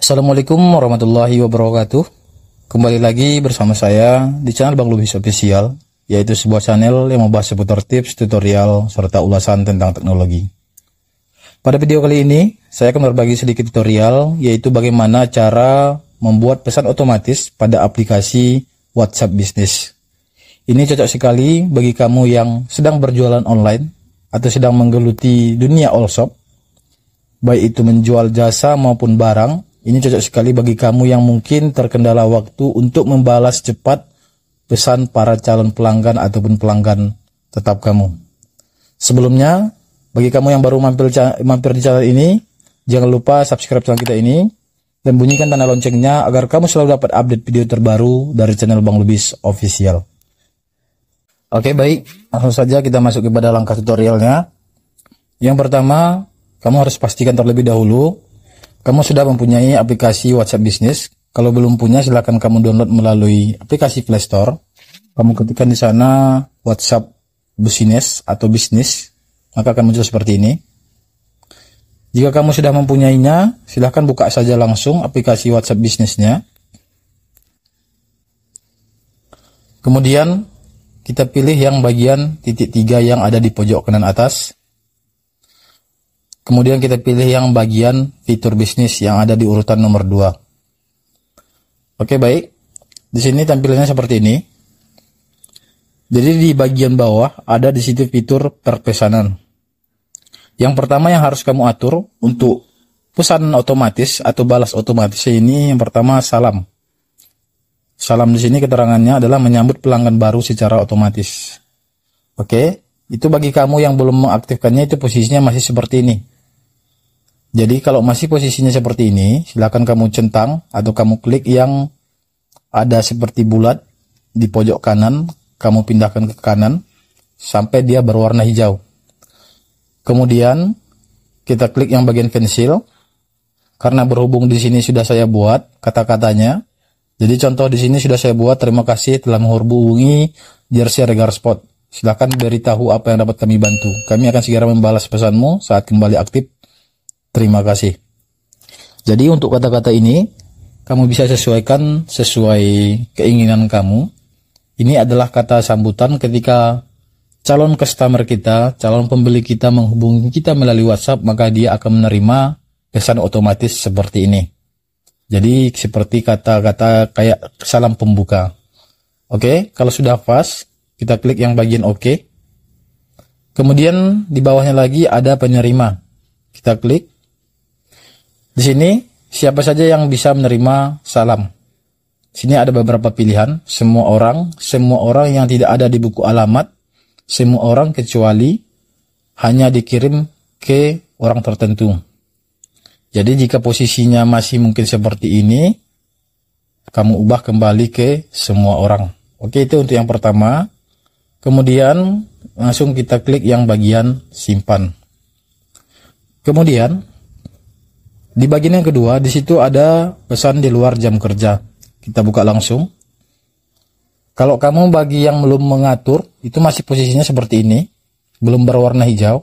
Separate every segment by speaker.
Speaker 1: Assalamualaikum warahmatullahi wabarakatuh Kembali lagi bersama saya di channel Bang Lubis Official Yaitu sebuah channel yang membahas seputar tips, tutorial, serta ulasan tentang teknologi pada video kali ini, saya akan berbagi sedikit tutorial, yaitu bagaimana cara membuat pesan otomatis pada aplikasi WhatsApp Business. Ini cocok sekali bagi kamu yang sedang berjualan online atau sedang menggeluti dunia all shop, baik itu menjual jasa maupun barang. Ini cocok sekali bagi kamu yang mungkin terkendala waktu untuk membalas cepat pesan para calon pelanggan ataupun pelanggan tetap kamu. Sebelumnya, bagi kamu yang baru mampir, mampir di channel ini, jangan lupa subscribe channel kita ini dan bunyikan tanda loncengnya agar kamu selalu dapat update video terbaru dari channel Bang Lubis Official. Oke baik, langsung saja kita masuk kepada langkah tutorialnya. Yang pertama, kamu harus pastikan terlebih dahulu kamu sudah mempunyai aplikasi WhatsApp Business. Kalau belum punya, silahkan kamu download melalui aplikasi Play Store. Kamu ketikkan di sana WhatsApp Business atau Business maka akan muncul seperti ini. Jika kamu sudah mempunyainya, silahkan buka saja langsung aplikasi WhatsApp bisnisnya. Kemudian kita pilih yang bagian titik tiga yang ada di pojok kanan atas. Kemudian kita pilih yang bagian fitur bisnis yang ada di urutan nomor 2. Oke baik, di sini tampilannya seperti ini. Jadi di bagian bawah ada di situ fitur perpesanan. Yang pertama yang harus kamu atur untuk pesan otomatis atau balas otomatis ini yang pertama salam. Salam di sini keterangannya adalah menyambut pelanggan baru secara otomatis. Oke, okay? itu bagi kamu yang belum mengaktifkannya itu posisinya masih seperti ini. Jadi kalau masih posisinya seperti ini, silakan kamu centang atau kamu klik yang ada seperti bulat di pojok kanan, kamu pindahkan ke kanan sampai dia berwarna hijau. Kemudian kita klik yang bagian pensil. Karena berhubung di sini sudah saya buat kata-katanya. Jadi contoh di sini sudah saya buat. Terima kasih telah menghubungi Jersey Regar Spot. Silahkan beritahu apa yang dapat kami bantu. Kami akan segera membalas pesanmu saat kembali aktif. Terima kasih. Jadi untuk kata-kata ini, kamu bisa sesuaikan sesuai keinginan kamu. Ini adalah kata sambutan ketika calon customer kita, calon pembeli kita menghubungi kita melalui WhatsApp, maka dia akan menerima pesan otomatis seperti ini. Jadi seperti kata-kata kayak salam pembuka. Oke, okay, kalau sudah pas, kita klik yang bagian OK. Kemudian di bawahnya lagi ada penerima. Kita klik. Di sini siapa saja yang bisa menerima salam. Di Sini ada beberapa pilihan, semua orang, semua orang yang tidak ada di buku alamat, semua orang kecuali hanya dikirim ke orang tertentu. Jadi jika posisinya masih mungkin seperti ini, kamu ubah kembali ke semua orang. Oke, itu untuk yang pertama. Kemudian langsung kita klik yang bagian simpan. Kemudian di bagian yang kedua, di situ ada pesan di luar jam kerja. Kita buka langsung. Kalau kamu bagi yang belum mengatur, itu masih posisinya seperti ini, belum berwarna hijau.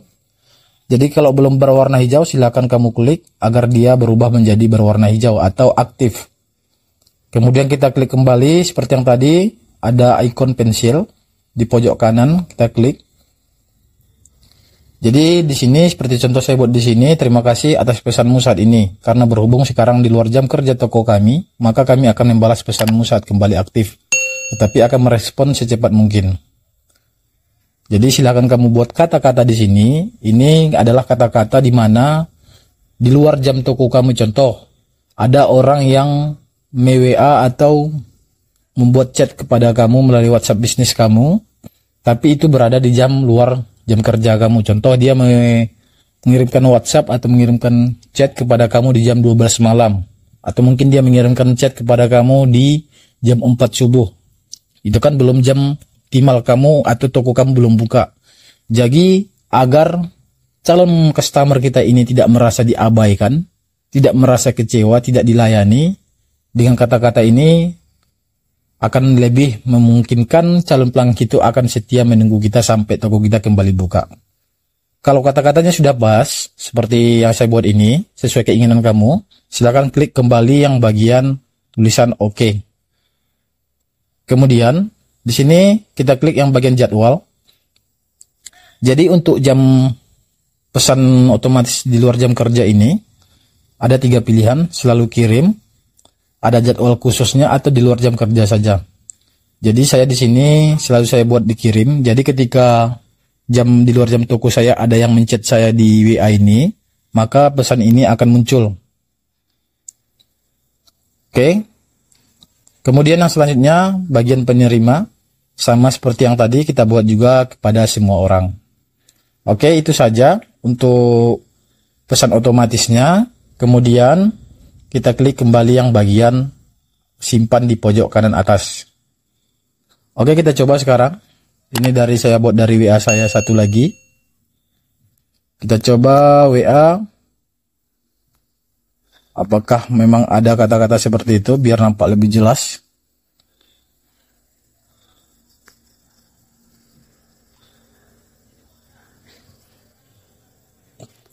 Speaker 1: Jadi kalau belum berwarna hijau silakan kamu klik agar dia berubah menjadi berwarna hijau atau aktif. Kemudian kita klik kembali seperti yang tadi, ada ikon pensil di pojok kanan, kita klik. Jadi di sini seperti contoh saya buat di sini, terima kasih atas pesanmu saat ini. Karena berhubung sekarang di luar jam kerja toko kami, maka kami akan membalas pesanmu saat kembali aktif tetapi akan merespon secepat mungkin. Jadi silakan kamu buat kata-kata di sini. Ini adalah kata-kata di mana di luar jam toko kamu contoh ada orang yang MWA atau membuat chat kepada kamu melalui WhatsApp bisnis kamu, tapi itu berada di jam luar jam kerja kamu. Contoh dia mengirimkan WhatsApp atau mengirimkan chat kepada kamu di jam 12 malam atau mungkin dia mengirimkan chat kepada kamu di jam 4 subuh itu kan belum jam timal kamu atau toko kamu belum buka. Jadi agar calon customer kita ini tidak merasa diabaikan, tidak merasa kecewa, tidak dilayani, dengan kata-kata ini akan lebih memungkinkan calon pelanggan itu akan setia menunggu kita sampai toko kita kembali buka. Kalau kata-katanya sudah pas, seperti yang saya buat ini, sesuai keinginan kamu, silakan klik kembali yang bagian tulisan OK. Kemudian di sini kita klik yang bagian jadwal. Jadi untuk jam pesan otomatis di luar jam kerja ini ada tiga pilihan, selalu kirim, ada jadwal khususnya atau di luar jam kerja saja. Jadi saya di sini selalu saya buat dikirim. Jadi ketika jam di luar jam toko saya ada yang mencet saya di WA ini, maka pesan ini akan muncul. Oke, okay. Kemudian yang selanjutnya, bagian penerima. Sama seperti yang tadi, kita buat juga kepada semua orang. Oke, itu saja untuk pesan otomatisnya. Kemudian, kita klik kembali yang bagian simpan di pojok kanan atas. Oke, kita coba sekarang. Ini dari saya buat dari WA saya satu lagi. Kita coba WA Apakah memang ada kata-kata seperti itu biar nampak lebih jelas?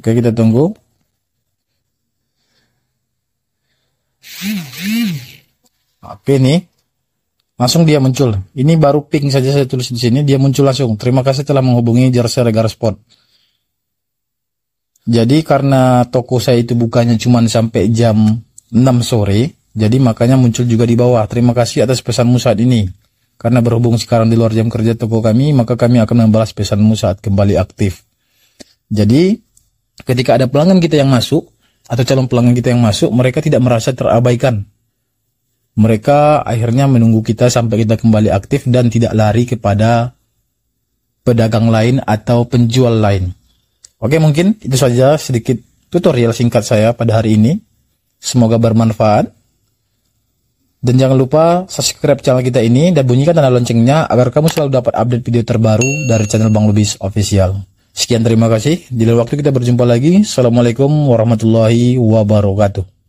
Speaker 1: Oke, kita tunggu. Apa ini? Langsung dia muncul. Ini baru pink saja saya tulis di sini, dia muncul langsung. Terima kasih telah menghubungi Jersey Regar Sport. Jadi karena toko saya itu bukanya cuma sampai jam 6 sore, jadi makanya muncul juga di bawah. Terima kasih atas pesanmu saat ini. Karena berhubung sekarang di luar jam kerja toko kami, maka kami akan membalas pesanmu saat kembali aktif. Jadi ketika ada pelanggan kita yang masuk, atau calon pelanggan kita yang masuk, mereka tidak merasa terabaikan. Mereka akhirnya menunggu kita sampai kita kembali aktif dan tidak lari kepada pedagang lain atau penjual lain. Oke, mungkin itu saja sedikit tutorial singkat saya pada hari ini. Semoga bermanfaat. Dan jangan lupa subscribe channel kita ini dan bunyikan tanda loncengnya agar kamu selalu dapat update video terbaru dari channel Bang Lubis Official. Sekian terima kasih. Di lain waktu kita berjumpa lagi. Assalamualaikum warahmatullahi wabarakatuh.